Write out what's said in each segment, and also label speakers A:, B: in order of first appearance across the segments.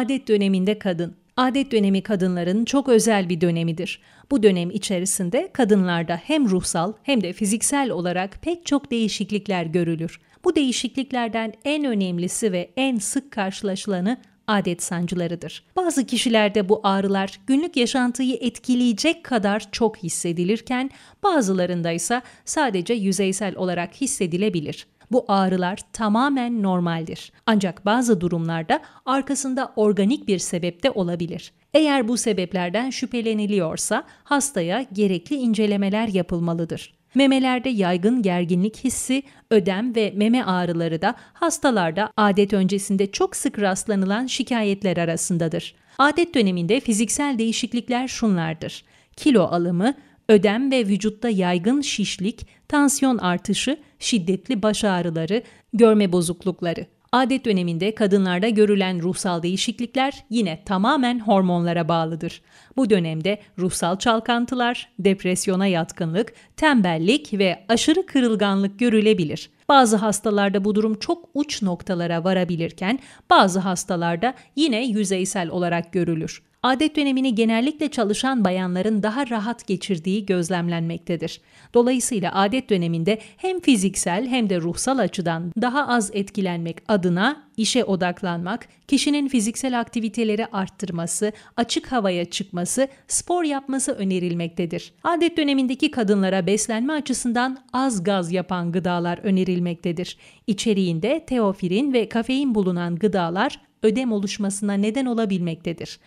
A: Adet döneminde kadın. Adet dönemi kadınların çok özel bir dönemidir. Bu dönem içerisinde kadınlarda hem ruhsal hem de fiziksel olarak pek çok değişiklikler görülür. Bu değişikliklerden en önemlisi ve en sık karşılaşılanı adet sancılarıdır. Bazı kişilerde bu ağrılar günlük yaşantıyı etkileyecek kadar çok hissedilirken bazılarında ise sadece yüzeysel olarak hissedilebilir. Bu ağrılar tamamen normaldir. Ancak bazı durumlarda arkasında organik bir sebep de olabilir. Eğer bu sebeplerden şüpheleniliyorsa hastaya gerekli incelemeler yapılmalıdır. Memelerde yaygın gerginlik hissi, ödem ve meme ağrıları da hastalarda adet öncesinde çok sık rastlanılan şikayetler arasındadır. Adet döneminde fiziksel değişiklikler şunlardır. Kilo alımı, ödem ve vücutta yaygın şişlik, tansiyon artışı, şiddetli baş ağrıları, görme bozuklukları adet döneminde kadınlarda görülen ruhsal değişiklikler yine tamamen hormonlara bağlıdır. Bu dönemde ruhsal çalkantılar, depresyona yatkınlık, tembellik ve aşırı kırılganlık görülebilir. Bazı hastalarda bu durum çok uç noktalara varabilirken bazı hastalarda yine yüzeysel olarak görülür. Adet dönemini genellikle çalışan bayanların daha rahat geçirdiği gözlemlenmektedir. Dolayısıyla adet döneminde hem fiziksel hem de ruhsal açıdan daha az etkilenmek adına işe odaklanmak, kişinin fiziksel aktiviteleri arttırması, açık havaya çıkması, spor yapması önerilmektedir. Adet dönemindeki kadınlara beslenme açısından az gaz yapan gıdalar önerilmektedir. İçeriğinde teofirin ve kafein bulunan gıdalar ödem oluşmasına neden olabilmektedir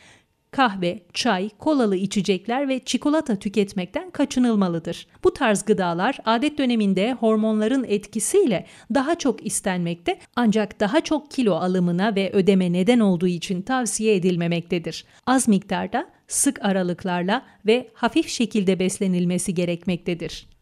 A: kahve, çay, kolalı içecekler ve çikolata tüketmekten kaçınılmalıdır. Bu tarz gıdalar adet döneminde hormonların etkisiyle daha çok istenmekte ancak daha çok kilo alımına ve ödeme neden olduğu için tavsiye edilmemektedir. Az miktarda, sık aralıklarla ve hafif şekilde beslenilmesi gerekmektedir.